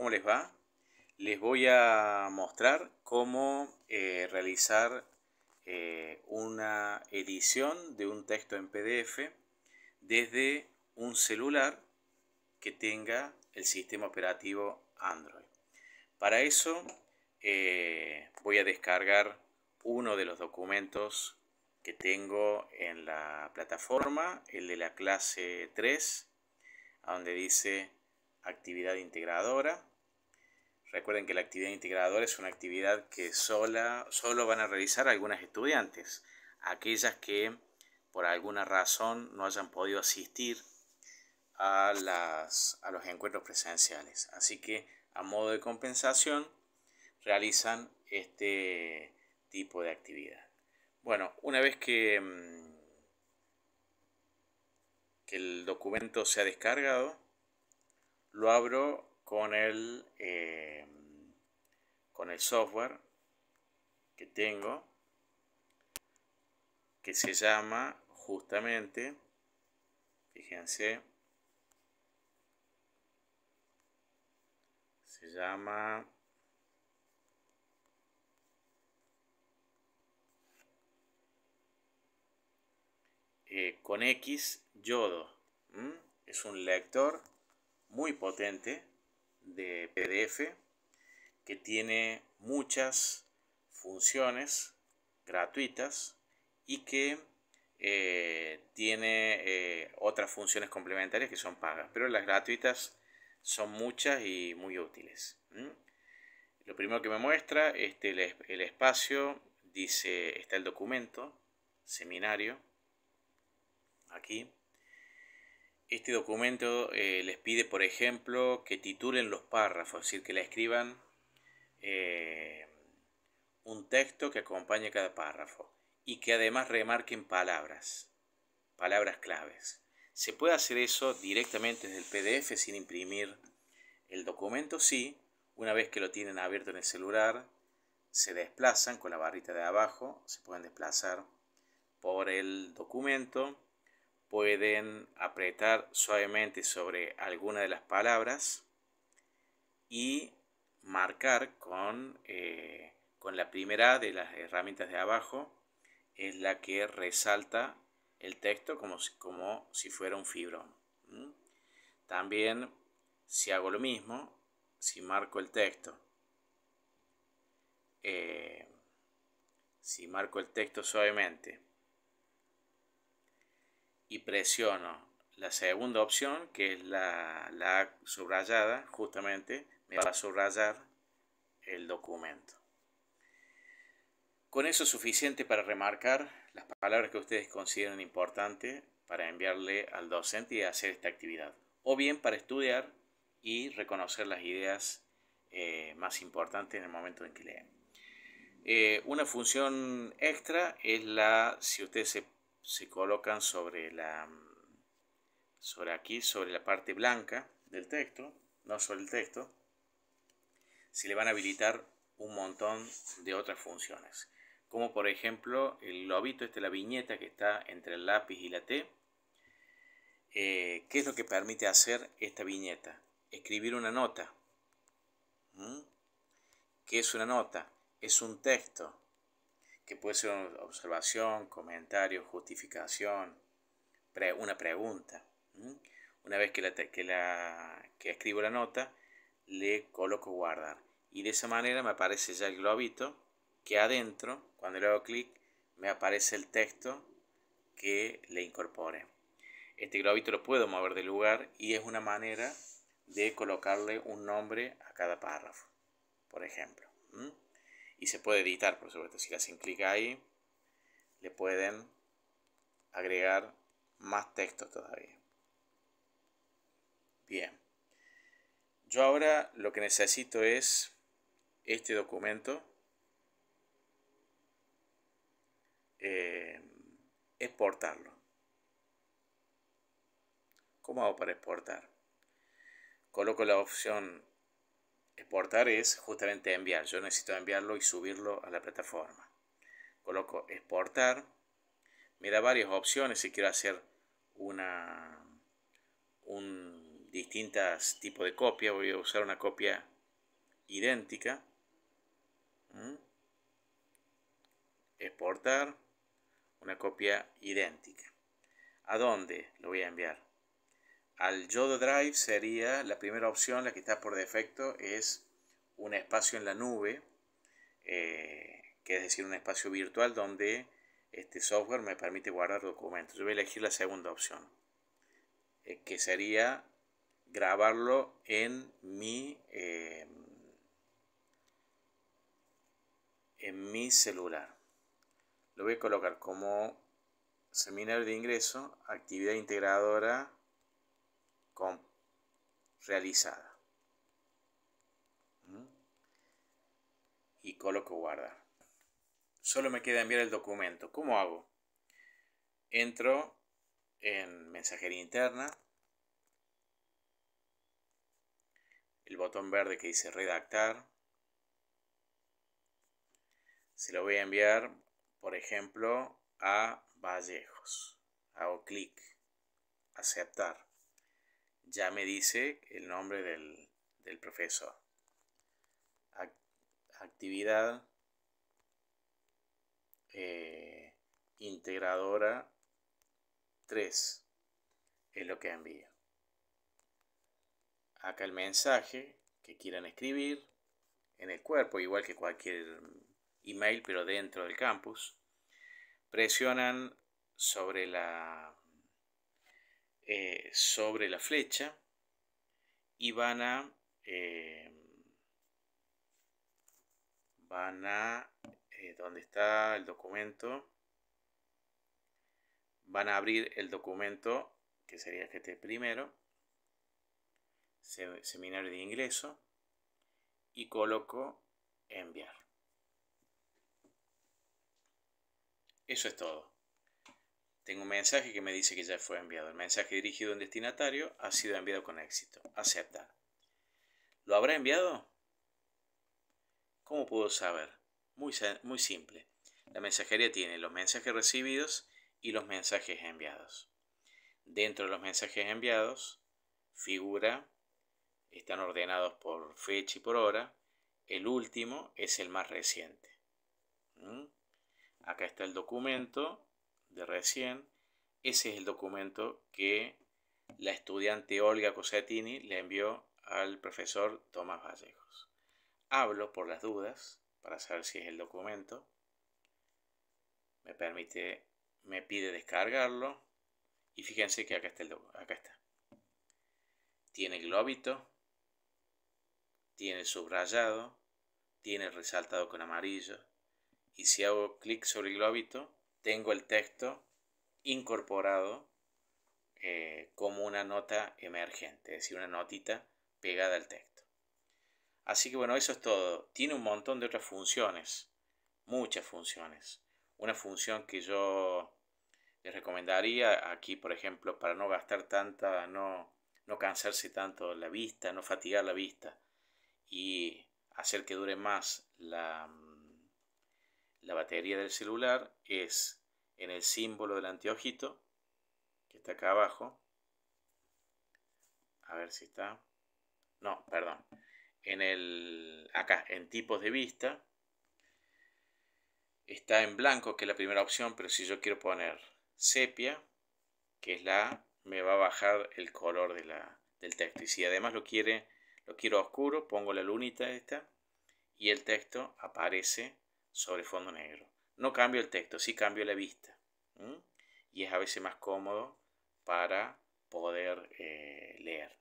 ¿Cómo les va? Les voy a mostrar cómo eh, realizar eh, una edición de un texto en PDF desde un celular que tenga el sistema operativo Android. Para eso eh, voy a descargar uno de los documentos que tengo en la plataforma, el de la clase 3, donde dice actividad integradora. Recuerden que la actividad integradora es una actividad que sola, solo van a realizar algunas estudiantes, aquellas que por alguna razón no hayan podido asistir a, las, a los encuentros presenciales. Así que a modo de compensación realizan este tipo de actividad. Bueno, una vez que, mm, que el documento se ha descargado, lo abro con el, eh, con el software que tengo que se llama justamente, fíjense, se llama eh, con X Yodo. Es un lector muy potente de PDF que tiene muchas funciones gratuitas y que eh, tiene eh, otras funciones complementarias que son pagas, pero las gratuitas son muchas y muy útiles. Lo primero que me muestra este, el espacio, dice, está el documento, seminario, aquí, este documento eh, les pide, por ejemplo, que titulen los párrafos, es decir, que le escriban eh, un texto que acompañe cada párrafo y que además remarquen palabras, palabras claves. ¿Se puede hacer eso directamente desde el PDF sin imprimir el documento? Sí, una vez que lo tienen abierto en el celular, se desplazan con la barrita de abajo, se pueden desplazar por el documento pueden apretar suavemente sobre alguna de las palabras y marcar eh, con, la primera de las herramientas de abajo, es la que resalta el texto como si, fuera un fibrón. También si hago lo mismo, si marco el texto, eh, si marco el texto suavemente, y presiono la segunda opción, que es la, la subrayada, justamente me va a subrayar el documento. Con eso es suficiente para remarcar las palabras que ustedes consideren importantes para enviarle al docente y hacer esta actividad. O bien para estudiar y reconocer las ideas eh, más importantes en el momento en que leen. Eh, una función extra es la, si ustedes se se colocan sobre la sobre aquí, sobre la parte blanca del texto, no sobre el texto, se le van a habilitar un montón de otras funciones, como por ejemplo el globito, esta es la viñeta que está entre el lápiz y la T. Eh, ¿Qué es lo que permite hacer esta viñeta? Escribir una nota. ¿Mm? ¿Qué es una nota? Es un texto que puede ser observación, comentario, justificación, una pregunta. Una vez que, la, que, escribo la nota, le coloco guardar. Y de esa manera me aparece ya el globito que adentro, cuando le hago clic, me aparece el texto que le incorpore. Este globito lo puedo mover de lugar y es una manera de colocarle un nombre a cada párrafo, por ejemplo. Y se puede editar, por supuesto. Si le hacen clic ahí, le pueden agregar más texto todavía. Bien. Yo ahora lo que necesito es este documento. Em, exportarlo. ¿Cómo hago para exportar? Coloco la opción Exportar es justamente enviar. Yo necesito enviarlo y subirlo a la plataforma. Coloco exportar. Me da varias opciones si quiero hacer una un distintas tipo de copia. Voy a usar una copia idéntica. ¿Mm? Exportar una copia idéntica. ¿A dónde lo voy a enviar? Al Yodo Drive sería la primera opción, la que está por defecto, es un espacio en la nube, eh, que es decir, un espacio virtual donde este software me permite guardar documentos. Yo voy a elegir la segunda opción, eh, que sería grabarlo en mi, eh, en mi celular. Lo voy a colocar como seminario de ingreso, actividad integradora realizada. ¿Mm? Y coloco guardar. Solo me queda enviar el documento. ¿Cómo hago? Entro en mensajería interna. El botón verde que dice redactar. Se lo voy a enviar, por ejemplo, a Vallejos. Hago clic. Aceptar ya me dice el nombre del, profesor. Actividad eh, integradora 3 es lo que envía. Acá el mensaje que quieran escribir en el cuerpo, igual que cualquier email, pero dentro del campus. Presionan sobre la eh, sobre la flecha y van a eh, van a eh, donde está el documento van a abrir el documento que sería este primero seminario de ingreso y coloco enviar eso es todo tengo un mensaje que me dice que ya fue enviado. El mensaje dirigido a un destinatario ha sido enviado con éxito. Aceptar. ¿Lo habrá enviado? ¿Cómo puedo saber? Muy, simple. La mensajería tiene los mensajes recibidos y los mensajes enviados. Dentro de los mensajes enviados figura, están ordenados por fecha y por hora. El último es el más reciente. ¿Mm? Acá está el documento de recién, ese es el documento que la estudiante Olga Cosettini le envió al profesor Tomás Vallejos. Hablo por las dudas para saber si es el documento. Me permite, me pide descargarlo. Y fíjense que acá está el acá está. Tiene globito, tiene subrayado, tiene resaltado con amarillo. Y si hago clic sobre el globito, tengo el texto incorporado eh, como una nota emergente, es decir, una notita pegada al texto. Así que bueno, eso es todo. Tiene un montón de otras funciones, muchas funciones. Una función que yo les recomendaría aquí, por ejemplo, para no gastar tanta, no, no cansarse tanto la vista, no fatigar la vista y hacer que dure más la, la batería del celular es en el símbolo del anteojito, que está acá abajo. A ver si está. No, perdón. En el. acá, en tipos de vista. Está en blanco, que es la primera opción, pero si yo quiero poner sepia, que es la A, me va a bajar el color de la, del texto. Y si además lo, quiere, lo quiero oscuro, pongo la lunita esta y el texto aparece sobre fondo negro. No cambio el texto, sí cambio la vista. Y es a veces más cómodo para poder eh, leer.